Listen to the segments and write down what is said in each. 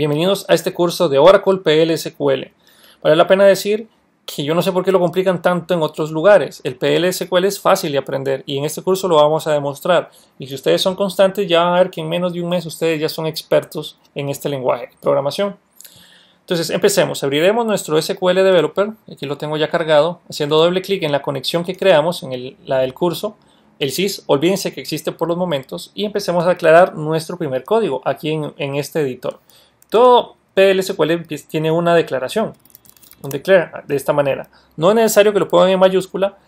Bienvenidos a este curso de Oracle PLSQL. Vale la pena decir que yo no sé por qué lo complican tanto en otros lugares. El PLSQL es fácil de aprender y en este curso lo vamos a demostrar. Y si ustedes son constantes, ya van a ver que en menos de un mes ustedes ya son expertos en este lenguaje de programación. Entonces empecemos, abriremos nuestro SQL Developer, aquí lo tengo ya cargado, haciendo doble clic en la conexión que creamos, en la del curso, el SIS, olvídense que existe por los momentos, y empecemos a aclarar nuestro primer código aquí en este editor. Todo PLSQL tiene una declaración, de esta manera. No es necesario que lo pongan en mayúscula,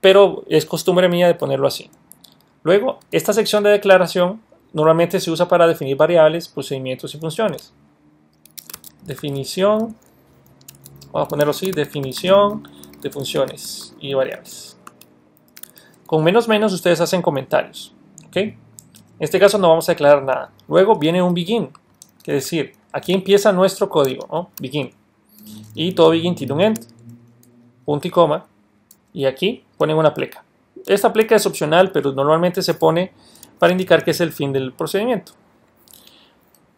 pero es costumbre mía de ponerlo así. Luego, esta sección de declaración normalmente se usa para definir variables, procedimientos y funciones. Definición, vamos a ponerlo así, definición de funciones y variables. Con menos menos ustedes hacen comentarios, En este caso no vamos a declarar nada. Luego viene un begin, que decir, Aquí empieza nuestro código, begin. Y todo begin tiene un end, punto y coma. Y aquí ponen una pleca. Esta pleca es opcional, pero normalmente se pone para indicar que es el fin del procedimiento.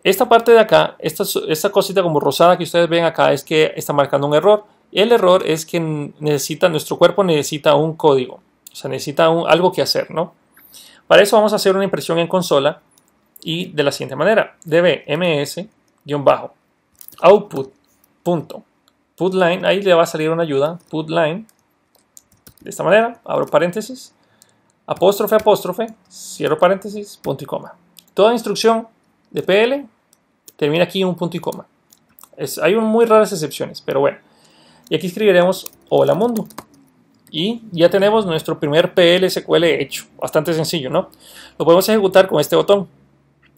Esta parte de acá, esta, cosita como rosada que ustedes ven acá, es que está marcando un error. El error es que necesita, nuestro cuerpo necesita un código, o sea, necesita algo que hacer, ¿no? Para eso vamos a hacer una impresión en consola y de la siguiente manera, DBMS guión bajo, output, punto, put ahí le va a salir una ayuda, put de esta manera, abro paréntesis, apóstrofe, apóstrofe, cierro paréntesis, punto y coma. Toda instrucción de PL termina aquí en un punto y coma. hay muy raras excepciones, pero bueno. Y aquí escribiremos hola mundo. Y ya tenemos nuestro primer PL SQL hecho. Bastante sencillo, ¿no? Lo podemos ejecutar con este botón.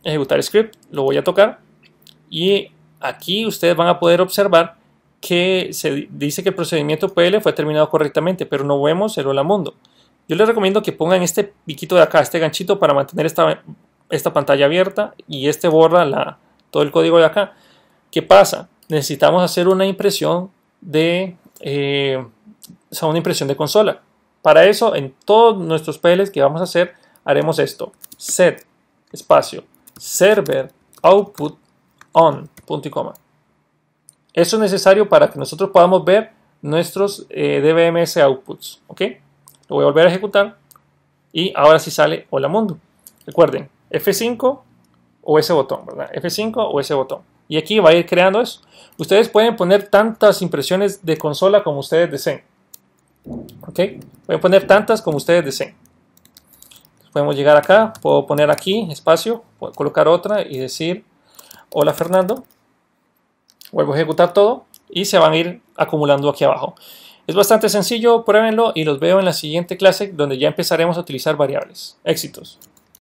Ejecutar script. Lo voy a tocar. Y aquí ustedes van a poder observar que se dice que el procedimiento PL fue terminado correctamente, pero no vemos el hola mundo. Yo les recomiendo que pongan este piquito de acá, este ganchito para mantener esta, esta pantalla abierta y este borra todo el código de acá. ¿Qué pasa? Necesitamos hacer una impresión de eh, una impresión de consola. Para eso, en todos nuestros PLs que vamos a hacer, haremos esto. Set, espacio, server, output, on, punto y coma. eso es necesario para que nosotros podamos ver nuestros eh, DBMS outputs. ¿ok? Lo voy a volver a ejecutar y ahora sí sale hola mundo. Recuerden, F5 o ese botón, ¿verdad? F5 o ese botón. Y aquí va a ir creando eso. Ustedes pueden poner tantas impresiones de consola como ustedes deseen. ¿Ok? Pueden poner tantas como ustedes deseen. Podemos llegar acá, puedo poner aquí espacio, puedo colocar otra y decir hola Fernando, vuelvo a ejecutar todo y se van a ir acumulando aquí abajo. Es bastante sencillo, pruébenlo y los veo en la siguiente clase donde ya empezaremos a utilizar variables. Éxitos.